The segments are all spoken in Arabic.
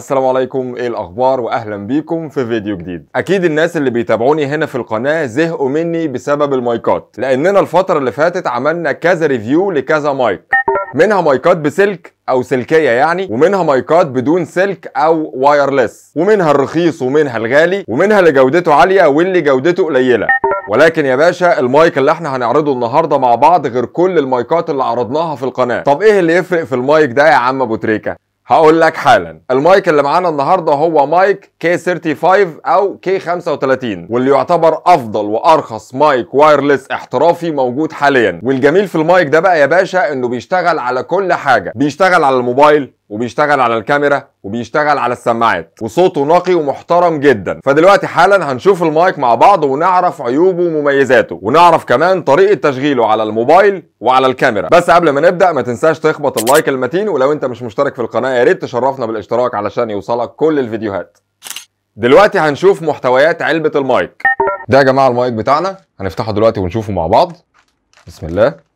السلام عليكم ايه الاخبار واهلا بيكم في فيديو جديد اكيد الناس اللي بيتابعوني هنا في القناه زهقوا مني بسبب المايكات لاننا الفتره اللي فاتت عملنا كذا ريفيو لكذا مايك منها مايكات بسلك او سلكيه يعني ومنها مايكات بدون سلك او وايرلس ومنها الرخيص ومنها الغالي ومنها اللي جودته عاليه واللي جودته قليله ولكن يا باشا المايك اللي احنا هنعرضه النهارده مع بعض غير كل المايكات اللي عرضناها في القناه طب ايه اللي يفرق في المايك ده يا عم ابو تريكه هقول لك حالا المايك اللي معانا النهارده هو مايك K35 او K35 واللي يعتبر افضل وارخص مايك وايرلس احترافي موجود حاليا والجميل في المايك ده بقى يا باشا انه بيشتغل على كل حاجه بيشتغل على الموبايل وبيشتغل على الكاميرا وبيشتغل على السماعات وصوته نقي ومحترم جدا فدلوقتي حالا هنشوف المايك مع بعض ونعرف عيوبه ومميزاته ونعرف كمان طريقه تشغيله على الموبايل وعلى الكاميرا بس قبل ما نبدا ما تنساش تخبط اللايك المتين ولو انت مش مشترك في القناه يا ريت تشرفنا بالاشتراك علشان يوصلك كل الفيديوهات دلوقتي هنشوف محتويات علبه المايك ده يا جماعه المايك بتاعنا هنفتحه دلوقتي ونشوفه مع بعض بسم الله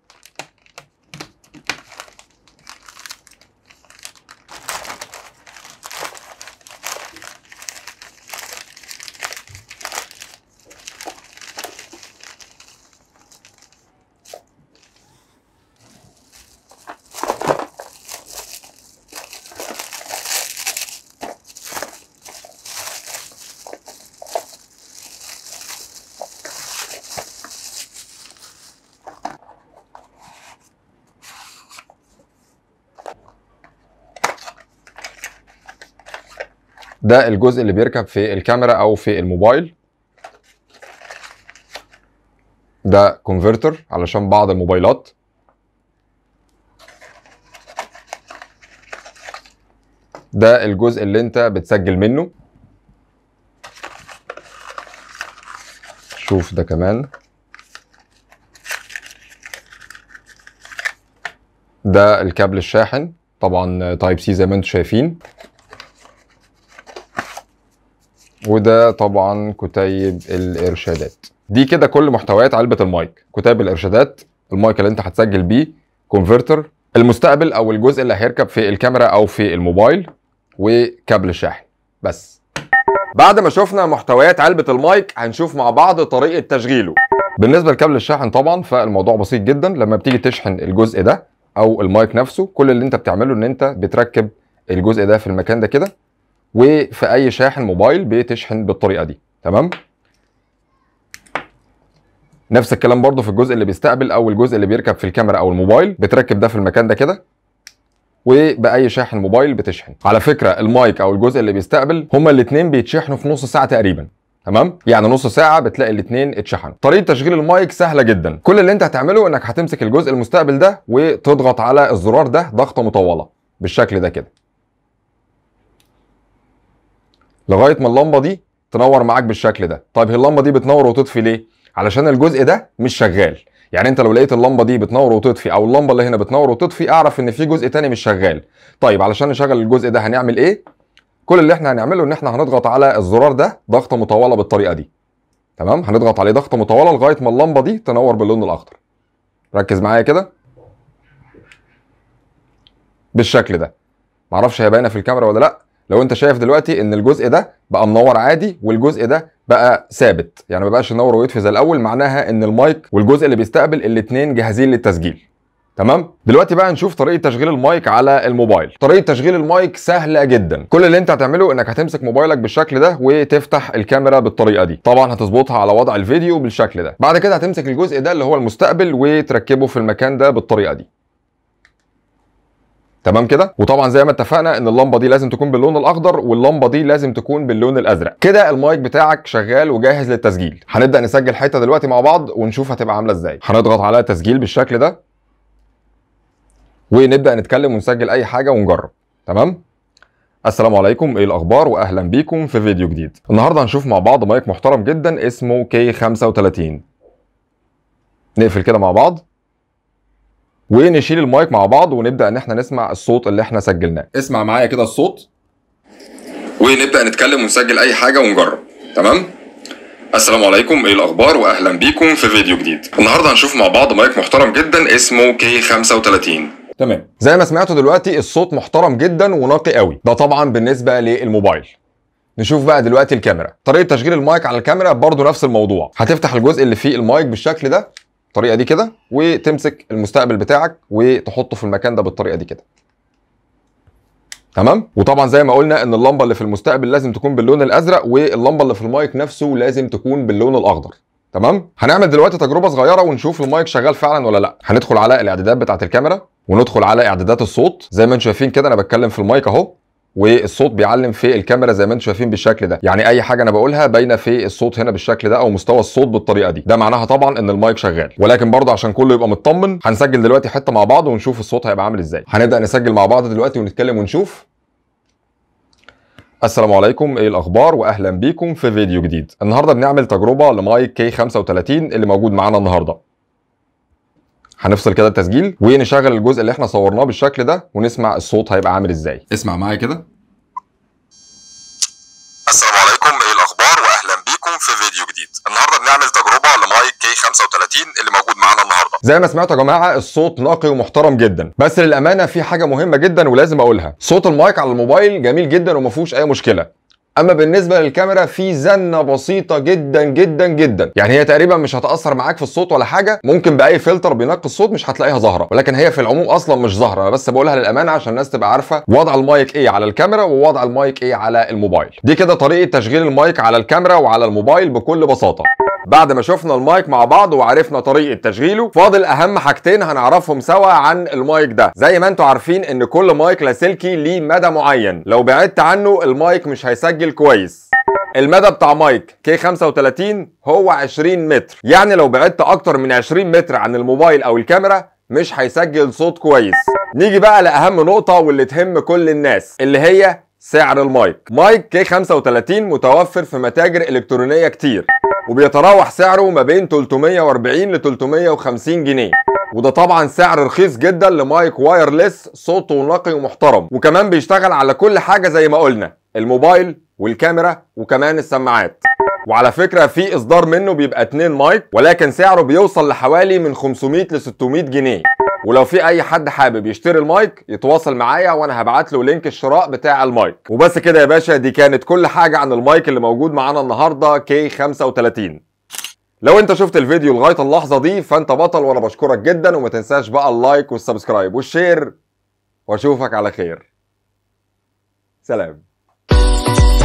ده الجزء اللي بيركب في الكاميرا او في الموبايل ده كونفرتر علشان بعض الموبايلات ده الجزء اللي انت بتسجل منه شوف ده كمان ده الكابل الشاحن طبعا تايب سي زي ما انتم شايفين وده طبعا كتيب الارشادات دي كده كل محتويات علبه المايك كتيب الارشادات المايك اللي انت هتسجل بيه كونفرتر المستقبل او الجزء اللي هيركب في الكاميرا او في الموبايل وكابل الشاحن بس بعد ما شفنا محتويات علبه المايك هنشوف مع بعض طريقه تشغيله بالنسبه لكابل الشاحن طبعا فالموضوع بسيط جدا لما بتيجي تشحن الجزء ده او المايك نفسه كل اللي انت بتعمله ان انت بتركب الجزء ده في المكان ده كده وفي اي شاحن موبايل بتشحن بالطريقه دي تمام نفس الكلام برضو في الجزء اللي بيستقبل او الجزء اللي بيركب في الكاميرا او الموبايل بتركب ده في المكان ده كده وباي شاحن موبايل بتشحن على فكره المايك او الجزء اللي بيستقبل هما الاثنين بيتشحنوا في نص ساعه تقريبا تمام يعني نص ساعه بتلاقي الاثنين اتشحنوا طريقه تشغيل المايك سهله جدا كل اللي انت هتعمله انك هتمسك الجزء المستقبل ده وتضغط على الزرار ده ضغطه مطوله بالشكل ده كده لغايه ما اللمبه دي تنور معاك بالشكل ده طيب هي اللمبه دي بتنور وتطفي ليه علشان الجزء ده مش شغال يعني انت لو لقيت اللمبه دي بتنور وتطفي او اللمبه اللي هنا بتنور وتطفي اعرف ان في جزء تاني مش شغال طيب علشان نشغل الجزء ده هنعمل ايه كل اللي احنا هنعمله ان احنا هنضغط على الزرار ده ضغطه مطوله بالطريقه دي تمام هنضغط عليه ضغطه مطوله لغايه ما اللمبه دي تنور باللون الاخضر ركز معايا كده بالشكل ده معرفش هي باينه في الكاميرا ولا لا لو انت شايف دلوقتي ان الجزء ده بقى منور عادي والجزء ده بقى ثابت يعني ما بقاش ينور ويطفي زي الاول معناها ان المايك والجزء اللي بيستقبل الاثنين جاهزين للتسجيل تمام دلوقتي بقى نشوف طريقه تشغيل المايك على الموبايل طريقه تشغيل المايك سهله جدا كل اللي انت هتعمله انك هتمسك موبايلك بالشكل ده وتفتح الكاميرا بالطريقه دي طبعا هتظبطها على وضع الفيديو بالشكل ده بعد كده هتمسك الجزء ده اللي هو المستقبل وتركبه في المكان ده بالطريقه دي تمام كده وطبعا زي ما اتفقنا ان اللمبه دي لازم تكون باللون الاخضر واللمبه دي لازم تكون باللون الازرق كده المايك بتاعك شغال وجاهز للتسجيل هنبدا نسجل حته دلوقتي مع بعض ونشوف هتبقى عامله ازاي هنضغط على تسجيل بالشكل ده ونبدا نتكلم ونسجل اي حاجه ونجرب تمام السلام عليكم ايه الاخبار واهلا بيكم في فيديو جديد النهارده هنشوف مع بعض مايك محترم جدا اسمه كي 35 نقفل كده مع بعض ونشيل المايك مع بعض ونبدا ان احنا نسمع الصوت اللي احنا سجلناه اسمع معايا كده الصوت ونبدا نتكلم ونسجل اي حاجه ونجرب تمام السلام عليكم ايه الاخبار واهلا بيكم في فيديو جديد النهارده هنشوف مع بعض مايك محترم جدا اسمه كي 35 تمام زي ما سمعتوا دلوقتي الصوت محترم جدا ونقي قوي ده طبعا بالنسبه للموبايل نشوف بقى دلوقتي الكاميرا طريقه تشغيل المايك على الكاميرا برضو نفس الموضوع هتفتح الجزء اللي فيه المايك بالشكل ده بالطريقه دي كده وتمسك المستقبل بتاعك وتحطه في المكان ده بالطريقه دي كده تمام وطبعا زي ما قلنا ان اللمبه اللي في المستقبل لازم تكون باللون الازرق واللمبه اللي في المايك نفسه لازم تكون باللون الاخضر تمام هنعمل دلوقتي تجربه صغيره ونشوف المايك شغال فعلا ولا لا هندخل على الاعدادات بتاعه الكاميرا وندخل على اعدادات الصوت زي ما انتم شايفين كده انا بتكلم في المايك اهو والصوت بيعلم في الكاميرا زي ما انتم شايفين بالشكل ده يعني اي حاجه انا بقولها باينه في الصوت هنا بالشكل ده او مستوى الصوت بالطريقه دي ده معناها طبعا ان المايك شغال ولكن برضه عشان كله يبقى مطمن هنسجل دلوقتي حته مع بعض ونشوف الصوت هيبقى عامل ازاي هنبدا نسجل مع بعض دلوقتي ونتكلم ونشوف السلام عليكم ايه الاخبار واهلا بيكم في فيديو جديد النهارده بنعمل تجربه لمايك كي 35 اللي موجود معانا النهارده هنفصل كده التسجيل ونشغل الجزء اللي احنا صورناه بالشكل ده ونسمع الصوت هيبقى عامل ازاي اسمع معايا كده السلام عليكم ايه الاخبار واهلا بيكم في فيديو جديد النهارده بنعمل تجربه لمايك كي 35 اللي موجود معانا النهارده زي ما سمعتوا يا جماعه الصوت نقي ومحترم جدا بس للامانه في حاجه مهمه جدا ولازم اقولها صوت المايك على الموبايل جميل جدا وما فيهوش اي مشكله اما بالنسبه للكاميرا في زنه بسيطه جدا جدا جدا يعني هي تقريبا مش هتاثر معاك في الصوت ولا حاجه ممكن باي فلتر بينقي الصوت مش هتلاقيها ظاهره ولكن هي في العموم اصلا مش ظاهره انا بس بقولها للامانه عشان الناس تبقى عارفه وضع المايك ايه على الكاميرا ووضع المايك ايه على الموبايل دي كده طريقه تشغيل المايك على الكاميرا وعلى الموبايل بكل بساطه بعد ما شفنا المايك مع بعض وعرفنا طريقه تشغيله فاضل اهم حاجتين هنعرفهم سوا عن المايك ده زي ما انتوا عارفين ان كل مايك لاسلكي ليه مدى معين لو بعدت عنه المايك مش هيسجل كويس المدى بتاع مايك كي 35 هو 20 متر يعني لو بعدت اكتر من 20 متر عن الموبايل او الكاميرا مش هيسجل صوت كويس نيجي بقى لاهم نقطه واللي تهم كل الناس اللي هي سعر المايك مايك كي 35 متوفر في متاجر الكترونيه كتير وبيتراوح سعره ما بين 340 ل 350 جنيه وده طبعا سعر رخيص جدا لمايك وايرلس صوته نقي ومحترم وكمان بيشتغل على كل حاجه زي ما قلنا الموبايل والكاميرا وكمان السماعات وعلى فكره في اصدار منه بيبقى اتنين مايك ولكن سعره بيوصل لحوالي من 500 ل 600 جنيه ولو في اي حد حابب يشتري المايك يتواصل معايا وانا هبعت له لينك الشراء بتاع المايك وبس كده يا باشا دي كانت كل حاجه عن المايك اللي موجود معانا النهارده كي 35 لو انت شفت الفيديو لغايه اللحظه دي فانت بطل وانا بشكرك جدا وما تنساش بقى اللايك والسبسكرايب والشير واشوفك على خير سلام